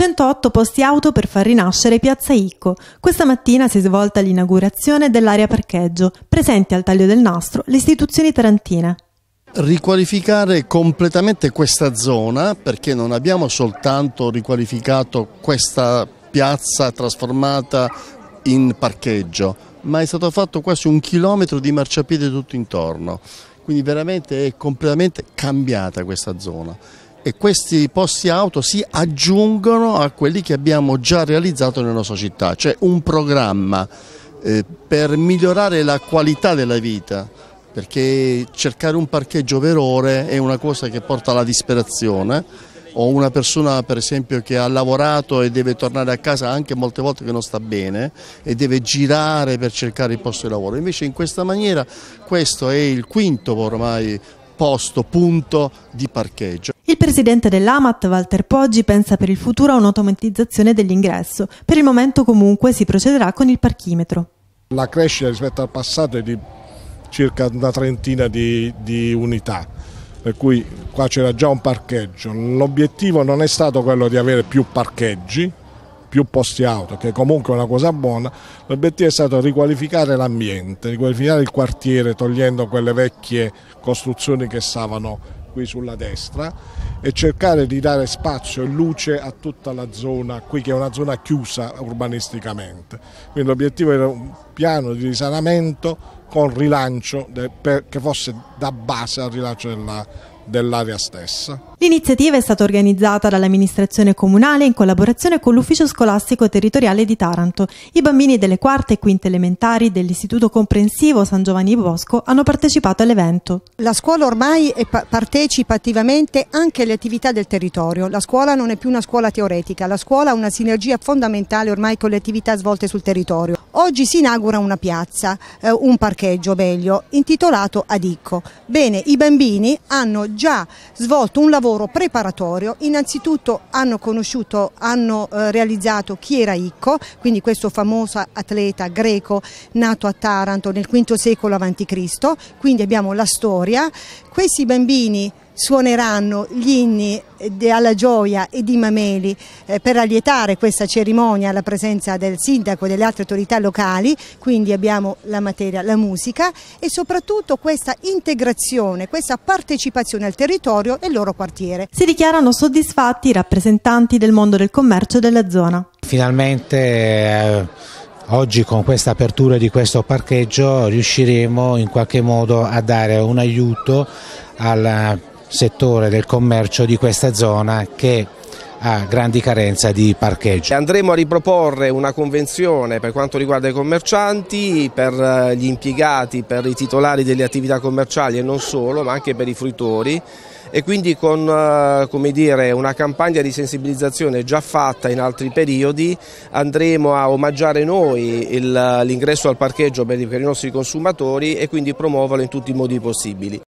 108 posti auto per far rinascere Piazza Icco. Questa mattina si è svolta l'inaugurazione dell'area parcheggio, presenti al taglio del nastro le istituzioni tarantine riqualificare completamente questa zona perché non abbiamo soltanto riqualificato questa piazza trasformata in parcheggio ma è stato fatto quasi un chilometro di marciapiede tutto intorno quindi veramente è completamente cambiata questa zona e questi posti auto si aggiungono a quelli che abbiamo già realizzato nella nostra città, cioè un programma eh, per migliorare la qualità della vita perché cercare un parcheggio per ore è una cosa che porta alla disperazione o una persona per esempio che ha lavorato e deve tornare a casa anche molte volte che non sta bene e deve girare per cercare il posto di lavoro. Invece in questa maniera questo è il quinto ormai posto, punto di parcheggio. Il presidente dell'AMAT, Walter Poggi, pensa per il futuro a un'automatizzazione dell'ingresso. Per il momento comunque si procederà con il parchimetro. La crescita rispetto al passato è di circa una trentina di, di unità, per cui qua c'era già un parcheggio. L'obiettivo non è stato quello di avere più parcheggi, più posti auto, che comunque è una cosa buona, l'obiettivo è stato riqualificare l'ambiente, riqualificare il quartiere togliendo quelle vecchie costruzioni che stavano qui sulla destra e cercare di dare spazio e luce a tutta la zona qui che è una zona chiusa urbanisticamente. Quindi l'obiettivo era un piano di risanamento con rilancio che fosse da base al rilancio della, dell'area stessa. L'iniziativa è stata organizzata dall'amministrazione comunale in collaborazione con l'Ufficio Scolastico Territoriale di Taranto. I bambini delle quarte e quinte elementari dell'Istituto Comprensivo San Giovanni Bosco hanno partecipato all'evento. La scuola ormai partecipa attivamente anche alle attività del territorio. La scuola non è più una scuola teoretica, la scuola ha una sinergia fondamentale ormai con le attività svolte sul territorio. Oggi si inaugura una piazza, eh, un parcheggio meglio, intitolato Adicco. Bene, i bambini hanno già svolto un lavoro preparatorio, innanzitutto hanno conosciuto, hanno eh, realizzato chi era Icco, quindi questo famoso atleta greco nato a Taranto nel V secolo a.C., quindi abbiamo la storia. Questi bambini suoneranno gli inni alla gioia e di Mameli eh, per allietare questa cerimonia alla presenza del sindaco e delle altre autorità locali, quindi abbiamo la materia, la musica e soprattutto questa integrazione, questa partecipazione al territorio e al loro quartiere. Si dichiarano soddisfatti i rappresentanti del mondo del commercio della zona. Finalmente... Eh... Oggi con questa apertura di questo parcheggio riusciremo in qualche modo a dare un aiuto al settore del commercio di questa zona che ha grandi carenze di parcheggio. Andremo a riproporre una convenzione per quanto riguarda i commercianti, per eh, gli impiegati, per i titolari delle attività commerciali e non solo, ma anche per i fruitori e quindi con eh, dire, una campagna di sensibilizzazione già fatta in altri periodi andremo a omaggiare noi l'ingresso al parcheggio per i nostri consumatori e quindi promuoverlo in tutti i modi possibili.